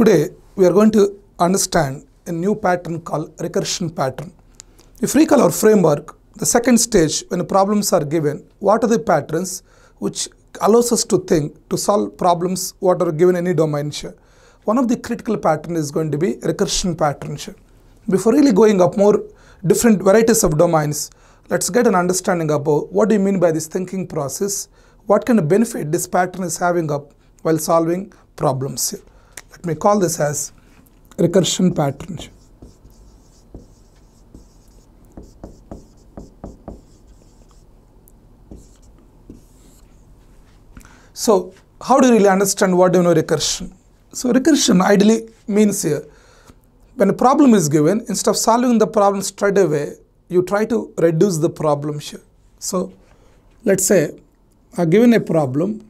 Today we are going to understand a new pattern called recursion pattern. If recall our framework, the second stage when problems are given, what are the patterns which allows us to think to solve problems what are given any domain One of the critical pattern is going to be recursion pattern Before really going up more different varieties of domains, let's get an understanding about what do you mean by this thinking process, what kind of benefit this pattern is having up while solving problems here let me call this as recursion pattern. So, how do you really understand what do you know recursion? So, recursion ideally means here, when a problem is given, instead of solving the problem straight away, you try to reduce the problem here. So, let's say I given a problem,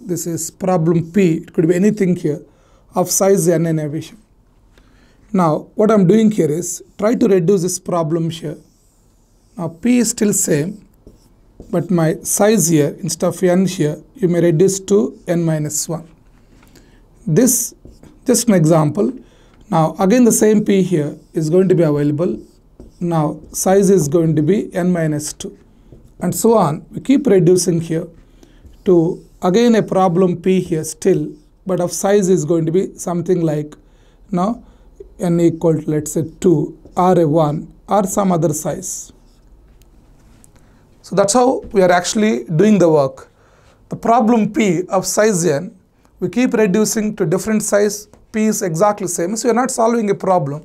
this is problem P, it could be anything here of size n inhibition. Now what I'm doing here is try to reduce this problem here. Now p is still same but my size here instead of n here you may reduce to n minus 1. This just an example. Now again the same p here is going to be available. Now size is going to be n minus 2 and so on. We keep reducing here to again a problem p here still but of size is going to be something like now n equal to let's say 2 or a 1 or some other size. So that's how we are actually doing the work. The problem P of size n, we keep reducing to different size, P is exactly same, so you're not solving a problem.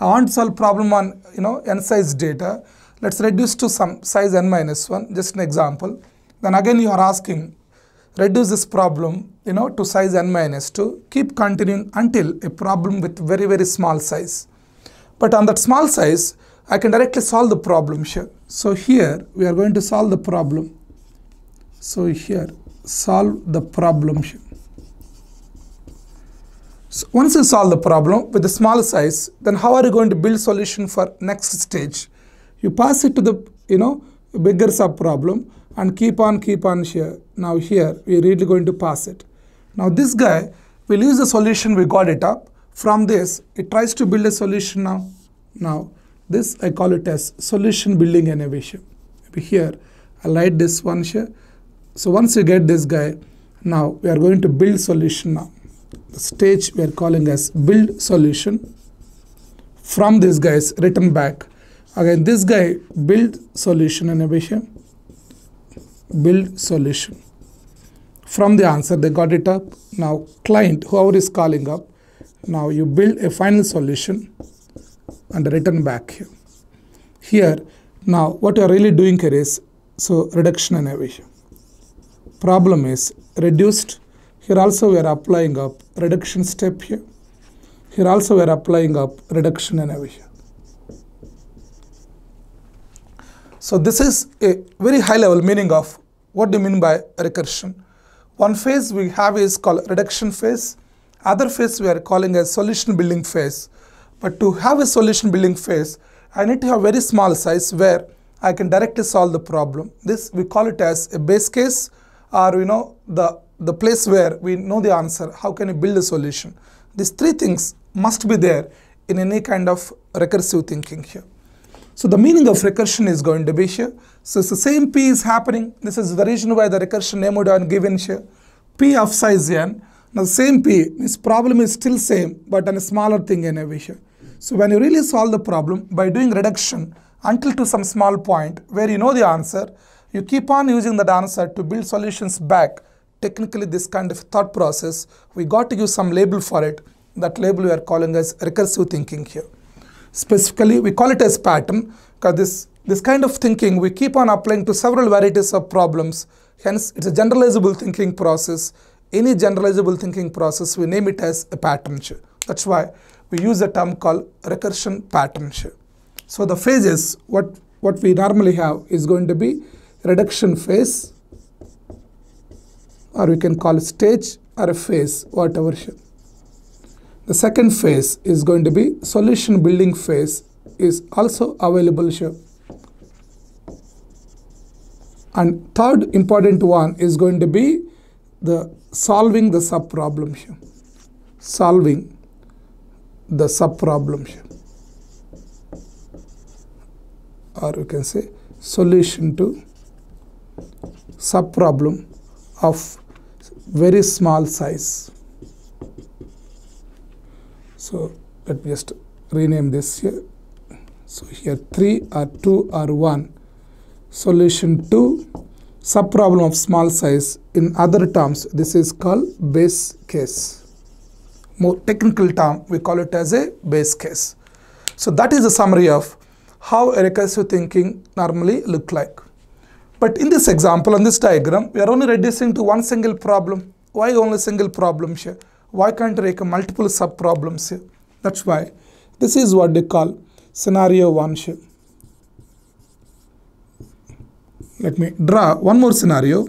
I want to solve problem on, you know, n size data. Let's reduce to some size n minus 1, just an example. Then again you are asking, reduce this problem you know to size n minus 2 keep continuing until a problem with very very small size but on that small size I can directly solve the problem here so here we are going to solve the problem so here solve the problem here so once you solve the problem with the small size then how are you going to build solution for next stage you pass it to the you know bigger sub problem and keep on keep on here now here, we are really going to pass it. Now this guy will use the solution we got it up. From this, it tries to build a solution now. Now, this I call it as solution building innovation. Maybe here, I write this one here. So once you get this guy, now we are going to build solution now. The stage we are calling as build solution. From this guy's written back. Again, this guy build solution innovation, build solution from the answer they got it up now client whoever is calling up now you build a final solution and return back here here now what you are really doing here is so reduction and evasion problem is reduced here also we are applying up reduction step here here also we are applying up reduction and evasion so this is a very high level meaning of what do you mean by recursion one phase we have is called reduction phase, other phase we are calling as solution building phase. But to have a solution building phase, I need to have very small size where I can directly solve the problem. This we call it as a base case or you know the, the place where we know the answer, how can you build a solution. These three things must be there in any kind of recursive thinking here. So the meaning of recursion is going to be here. So it's the same P is happening. This is the reason why the recursion name would have given here. P of size n. Now same P, this problem is still same, but on a smaller thing in a way here. So when you really solve the problem by doing reduction until to some small point where you know the answer, you keep on using that answer to build solutions back. Technically, this kind of thought process, we got to give some label for it. That label we are calling as recursive thinking here specifically we call it as pattern because this this kind of thinking we keep on applying to several varieties of problems hence it's a generalizable thinking process any generalizable thinking process we name it as a pattern that's why we use a term called recursion pattern so the phases what what we normally have is going to be reduction phase or we can call it stage or a phase whatever the second phase is going to be solution building phase is also available here. And third important one is going to be the solving the sub problem here. Solving the sub problem here. Or you can say solution to sub problem of very small size. So let me just rename this here. So here 3 or 2 or 1. Solution 2, subproblem of small size. In other terms, this is called base case. More technical term, we call it as a base case. So that is the summary of how recursive thinking normally look like. But in this example, on this diagram, we are only reducing to one single problem. Why only single problem here? why can't I make multiple sub problems here? That's why this is what they call scenario 1 here. Let me draw one more scenario.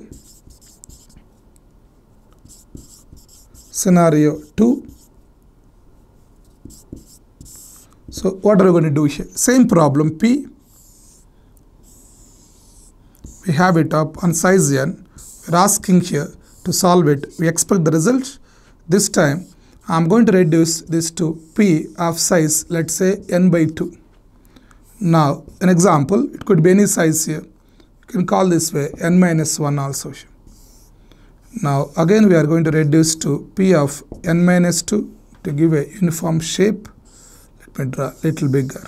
Scenario 2. So what are we going to do here? Same problem P. We have it up on size n. We're asking here to solve it. We expect the result this time I'm going to reduce this to P of size, let's say n by 2. Now, an example, it could be any size here. You can call this way n minus 1 also. Now, again we are going to reduce to P of n minus 2 to give a uniform shape. Let me draw a little bigger.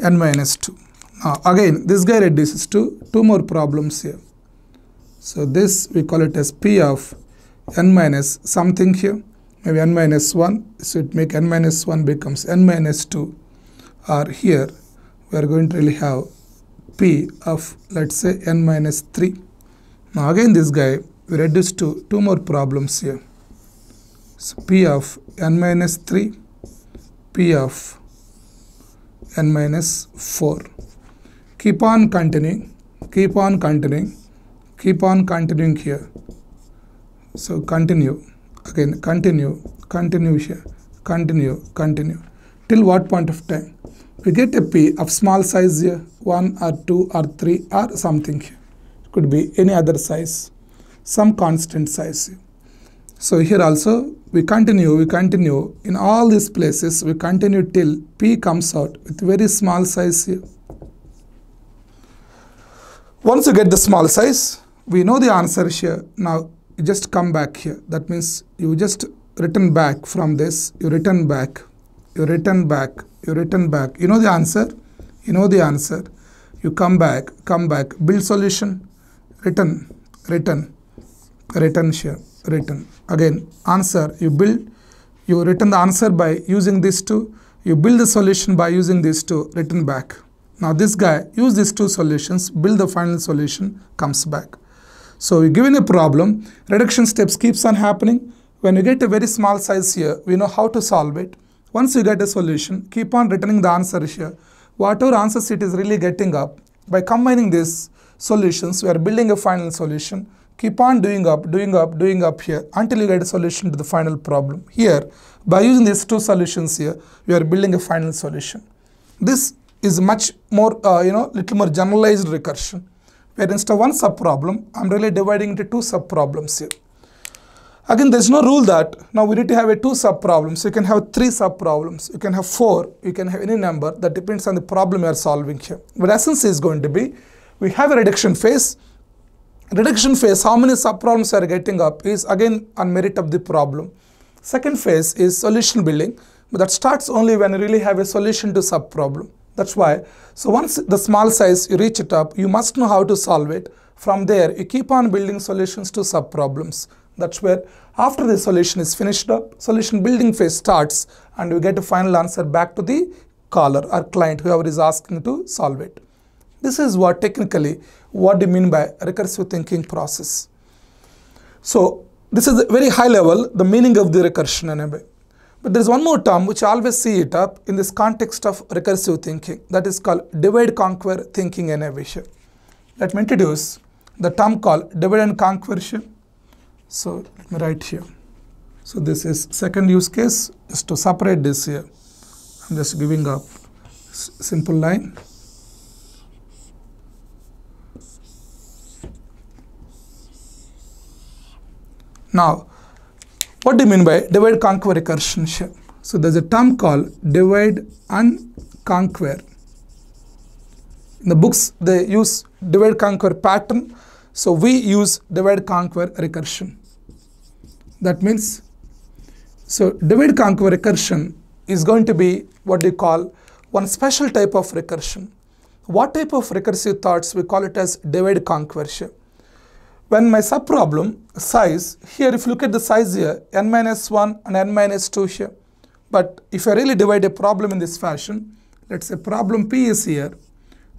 n minus 2. Now, again, this guy reduces to two more problems here. So, this we call it as P of n minus something here maybe n minus 1 so it make n minus 1 becomes n minus 2 or here we are going to really have p of let's say n minus 3 now again this guy we reduce to two more problems here so p of n minus 3 p of n minus 4 keep on continuing keep on continuing keep on continuing here so continue, again continue, continue here, continue, continue. Till what point of time? We get a P of small size here, 1 or 2 or 3 or something It could be any other size, some constant size here. So here also we continue, we continue. In all these places we continue till P comes out with very small size here. Once you get the small size, we know the answer here. Now you just come back here that means you just return back from this you return back you return back you return back you know the answer you know the answer you come back come back build solution return return return here return again answer you build you return the answer by using these two you build the solution by using these two return back now this guy use these two solutions build the final solution comes back so are given a problem, reduction steps keeps on happening. When you get a very small size here, we know how to solve it. Once you get a solution, keep on returning the answer here. Whatever answers it is really getting up, by combining these solutions, we are building a final solution. Keep on doing up, doing up, doing up here until you get a solution to the final problem. Here, by using these two solutions here, we are building a final solution. This is much more, uh, you know, little more generalized recursion where instead of one subproblem, I'm really dividing into two subproblems here. Again, there's no rule that now we need to have a two subproblems. You can have three subproblems. You can have four. You can have any number that depends on the problem you are solving here. But essence is going to be we have a reduction phase. Reduction phase, how many subproblems are getting up is again on merit of the problem. Second phase is solution building, but that starts only when you really have a solution to subproblem. That's why, so once the small size, you reach it up, you must know how to solve it. From there, you keep on building solutions to sub-problems. That's where after the solution is finished up, solution building phase starts and we get a final answer back to the caller or client, whoever is asking to solve it. This is what technically, what do you mean by recursive thinking process? So this is very high level, the meaning of the recursion anyway. But there is one more term which I always see it up in this context of recursive thinking that is called divide conquer thinking and evasion. Let me introduce the term called divide and conquersion. So let me write here. So this is second use case is to separate this here. I'm just giving a simple line. Now what do you mean by divide conquer recursion? So there's a term called divide and conquer. In the books, they use divide conquer pattern. So we use divide conquer recursion. That means, so divide conquer recursion is going to be what we call one special type of recursion. What type of recursive thoughts? We call it as divide conquer. When my subproblem size, here if you look at the size here, n minus 1 and n minus 2 here. But if I really divide a problem in this fashion, let's say problem P is here.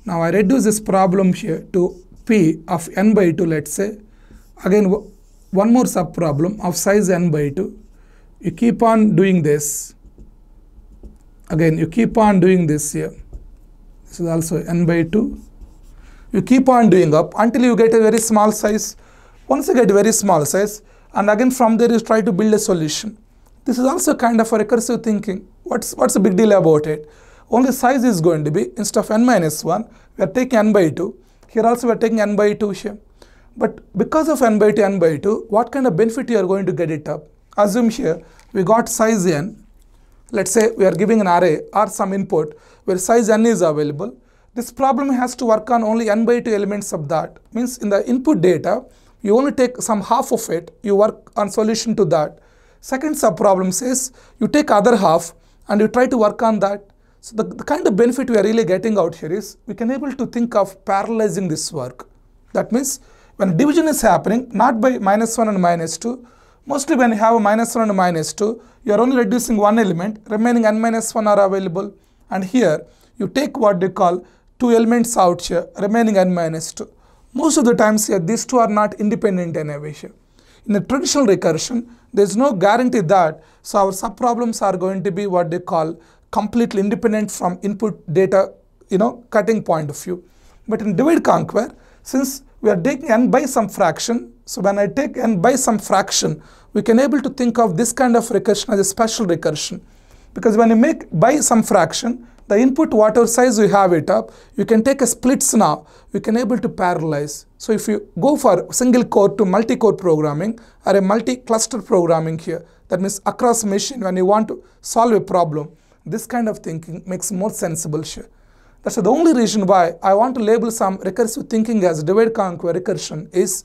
Now I reduce this problem here to P of n by 2 let's say. Again one more subproblem of size n by 2. You keep on doing this. Again you keep on doing this here. This is also n by 2 you keep on doing up until you get a very small size once you get very small size and again from there you try to build a solution this is also kind of a recursive thinking what's what's the big deal about it only size is going to be instead of n minus 1 we are taking n by 2 here also we are taking n by 2 here but because of n by 2 n by 2 what kind of benefit you are going to get it up assume here we got size n let's say we are giving an array or some input where size n is available this problem has to work on only n by 2 elements of that. Means in the input data, you only take some half of it, you work on solution to that. Second sub-problem says you take other half and you try to work on that. So the, the kind of benefit we are really getting out here is we can able to think of parallelizing this work. That means when division is happening, not by minus 1 and minus 2, mostly when you have a minus 1 and minus 2, you are only reducing one element, remaining n minus 1 are available. And here you take what they call two elements out here remaining n minus 2 most of the times here these two are not independent in a way here in a traditional recursion there is no guarantee that so our subproblems are going to be what they call completely independent from input data you know cutting point of view but in divide conquer since we are taking n by some fraction so when I take n by some fraction we can able to think of this kind of recursion as a special recursion because when you make by some fraction the input whatever size you have it up you can take a splits now you can able to parallelize so if you go for single core to multi core programming or a multi cluster programming here that means across machine when you want to solve a problem this kind of thinking makes more sensible here that's the only reason why I want to label some recursive thinking as divide conquer recursion is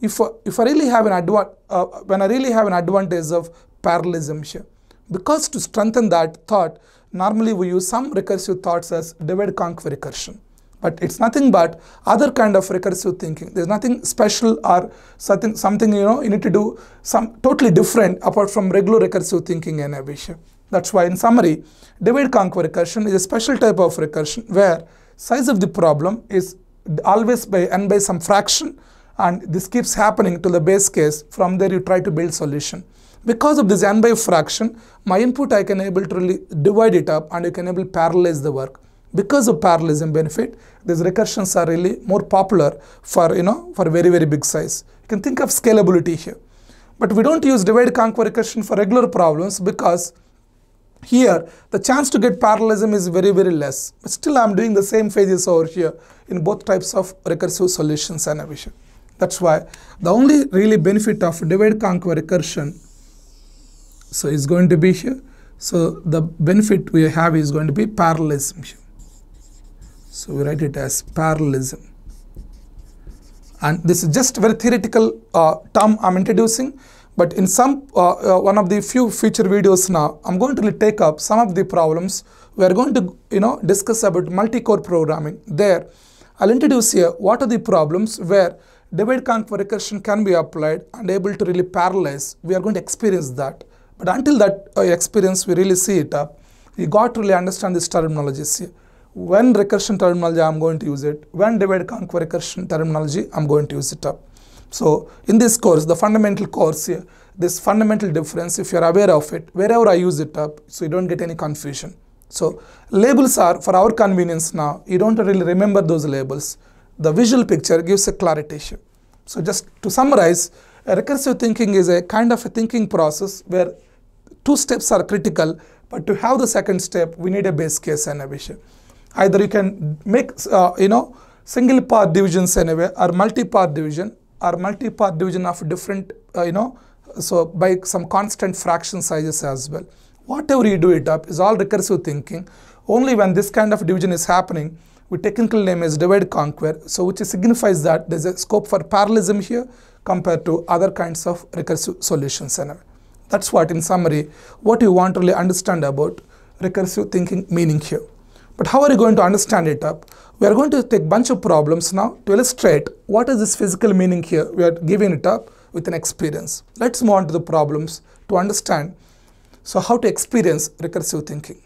if, if I really have an advantage, uh, when I really have an advantage of parallelism here. Because to strengthen that thought, normally we use some recursive thoughts as divide conquer recursion but it's nothing but other kind of recursive thinking there's nothing special or something something you know you need to do some totally different apart from regular recursive thinking and abhishek that's why in summary divide conquer recursion is a special type of recursion where size of the problem is always by n by some fraction and this keeps happening to the base case from there you try to build solution because of this n by fraction, my input I can able to really divide it up and you can able to parallelize the work. Because of parallelism benefit, these recursions are really more popular for, you know, for very, very big size. You can think of scalability here. But we don't use divide conquer recursion for regular problems because here, the chance to get parallelism is very, very less. But still, I'm doing the same phases over here in both types of recursive solutions and evasion. That's why the only really benefit of divide conquer recursion so it's going to be here. So the benefit we have is going to be parallelism here. So we write it as parallelism. And this is just very theoretical uh, term I'm introducing. But in some uh, uh, one of the few future videos now, I'm going to take up some of the problems. We are going to you know discuss about multi-core programming. There, I'll introduce here what are the problems where divide conquer recursion can be applied and able to really parallelize. We are going to experience that. But until that uh, experience, we really see it, uh, you got to really understand these terminologies. When recursion terminology, I'm going to use it. When divide conquer recursion terminology, I'm going to use it up. Uh. So in this course, the fundamental course here, this fundamental difference, if you're aware of it, wherever I use it up, uh, so you don't get any confusion. So labels are for our convenience now, you don't really remember those labels. The visual picture gives a clarity. So just to summarize, recursive thinking is a kind of a thinking process where two steps are critical, but to have the second step, we need a base case and a vision. Either you can make, uh, you know, single part divisions anyway, or multi-part division, or multi-part division of different, uh, you know, so by some constant fraction sizes as well. Whatever you do it up is all recursive thinking. Only when this kind of division is happening, with technical name is divide conquer. So which signifies that there's a scope for parallelism here compared to other kinds of recursive solutions. That's what in summary, what you want to really understand about recursive thinking meaning here. But how are you going to understand it up? We are going to take bunch of problems now to illustrate what is this physical meaning here. We are giving it up with an experience. Let's move on to the problems to understand. So how to experience recursive thinking.